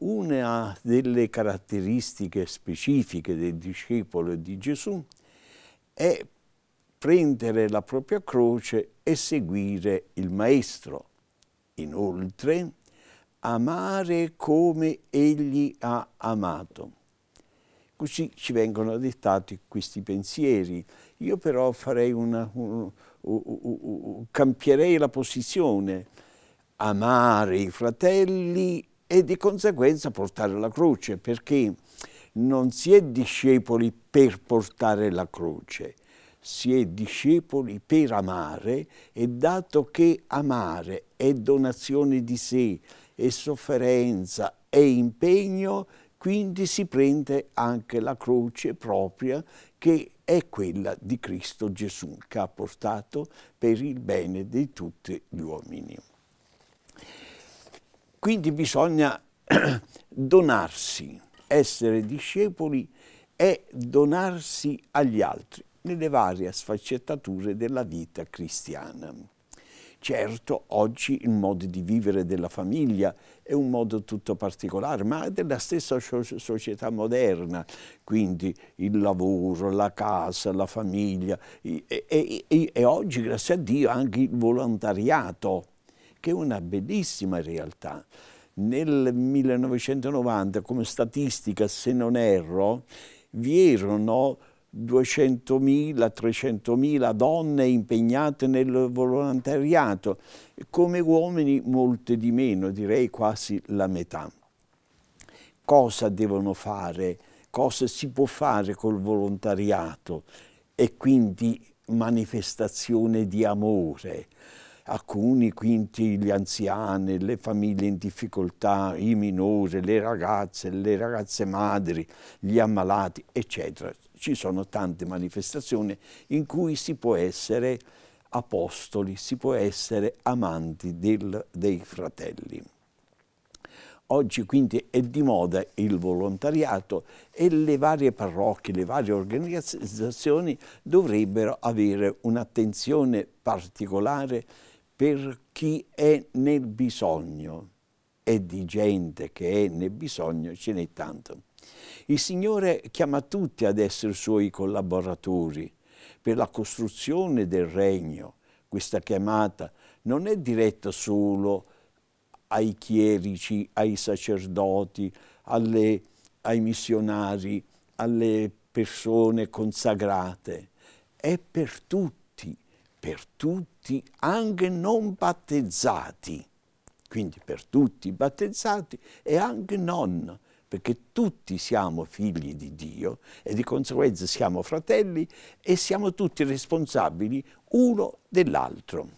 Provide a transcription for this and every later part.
Una delle caratteristiche specifiche del discepolo di Gesù è prendere la propria croce e seguire il Maestro. Inoltre, amare come Egli ha amato. Così ci vengono dettati questi pensieri. Io però farei una, un, un, un, cambierei la posizione, amare i fratelli e di conseguenza portare la croce, perché non si è discepoli per portare la croce, si è discepoli per amare e dato che amare è donazione di sé, è sofferenza, è impegno, quindi si prende anche la croce propria che è quella di Cristo Gesù che ha portato per il bene di tutti gli uomini. Quindi bisogna donarsi, essere discepoli e donarsi agli altri nelle varie sfaccettature della vita cristiana. Certo, oggi il modo di vivere della famiglia è un modo tutto particolare, ma è della stessa società moderna, quindi il lavoro, la casa, la famiglia e, e, e, e oggi, grazie a Dio, anche il volontariato, che è una bellissima realtà nel 1990 come statistica, se non erro, vi erano 200.000, 300.000 donne impegnate nel volontariato, come uomini molte di meno, direi quasi la metà. Cosa devono fare? Cosa si può fare col volontariato? E quindi manifestazione di amore. Alcuni, quindi gli anziani, le famiglie in difficoltà, i minori, le ragazze, le ragazze madri, gli ammalati, eccetera ci sono tante manifestazioni in cui si può essere apostoli, si può essere amanti del, dei fratelli. Oggi quindi è di moda il volontariato e le varie parrocchie, le varie organizzazioni dovrebbero avere un'attenzione particolare per chi è nel bisogno. E di gente che è nel bisogno ce n'è tanto. Il Signore chiama tutti ad essere Suoi collaboratori per la costruzione del regno. Questa chiamata non è diretta solo ai chierici, ai sacerdoti, alle, ai missionari, alle persone consacrate, è per tutti, per tutti, anche non battezzati. Quindi per tutti i battezzati e anche non perché tutti siamo figli di Dio e di conseguenza siamo fratelli e siamo tutti responsabili uno dell'altro.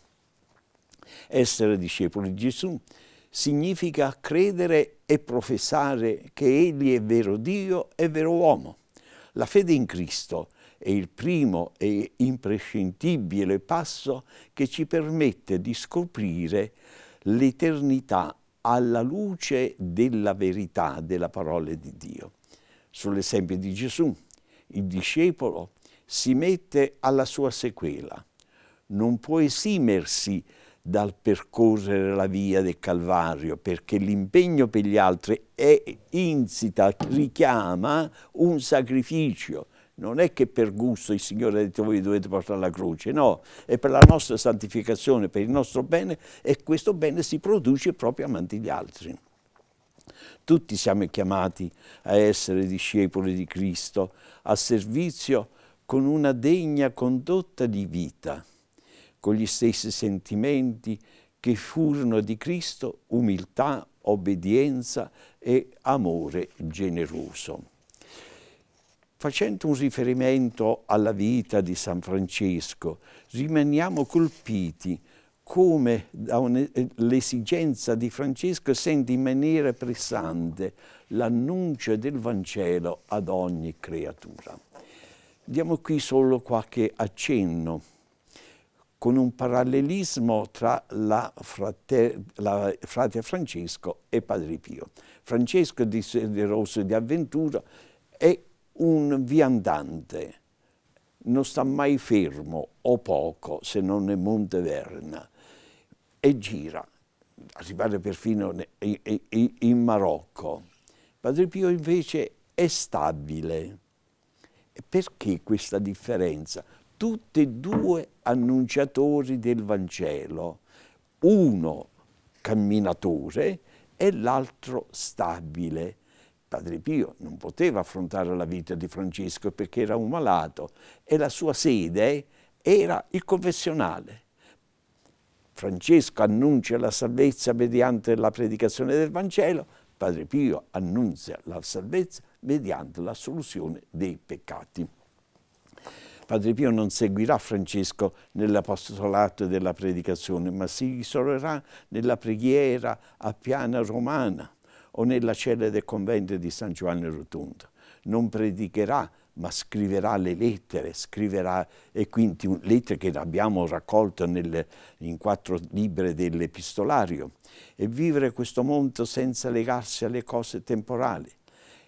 Essere discepoli di Gesù significa credere e professare che Egli è vero Dio e vero uomo. La fede in Cristo è il primo e imprescindibile passo che ci permette di scoprire l'eternità alla luce della verità della parola di Dio. Sull'esempio di Gesù, il discepolo si mette alla sua sequela, non può esimersi dal percorrere la via del Calvario, perché l'impegno per gli altri è insita, richiama un sacrificio, non è che per gusto il Signore ha detto voi dovete portare la croce, no, è per la nostra santificazione, per il nostro bene e questo bene si produce proprio amanti gli altri. Tutti siamo chiamati a essere discepoli di Cristo, a servizio con una degna condotta di vita, con gli stessi sentimenti che furono di Cristo umiltà, obbedienza e amore generoso. Facendo un riferimento alla vita di San Francesco, rimaniamo colpiti come l'esigenza di Francesco sente in maniera pressante l'annuncio del Vangelo ad ogni creatura. Diamo qui solo qualche accenno con un parallelismo tra la frate, la frate Francesco e Padre Pio. Francesco desideroso di avventura è un viandante non sta mai fermo o poco se non è Monteverna e gira, arrivare perfino in Marocco. Padre Pio invece è stabile. Perché questa differenza? Tutti e due annunciatori del Vangelo, uno camminatore e l'altro stabile, Padre Pio non poteva affrontare la vita di Francesco perché era un malato e la sua sede era il confessionale. Francesco annuncia la salvezza mediante la predicazione del Vangelo, Padre Pio annuncia la salvezza mediante l'assoluzione dei peccati. Padre Pio non seguirà Francesco nell'apostolato della predicazione, ma si isolerà nella preghiera a piana romana o nella cella del convento di San Giovanni Rotondo. Non predicherà, ma scriverà le lettere, scriverà e quindi lettere che abbiamo raccolto nel, in quattro libri dell'epistolario e vivere questo mondo senza legarsi alle cose temporali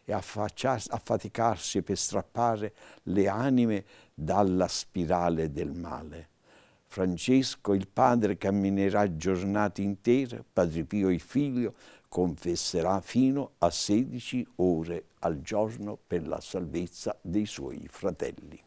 e affaticarsi per strappare le anime dalla spirale del male. Francesco, il padre, camminerà giornate intere, Padre Pio il figlio, confesserà fino a 16 ore al giorno per la salvezza dei suoi fratelli.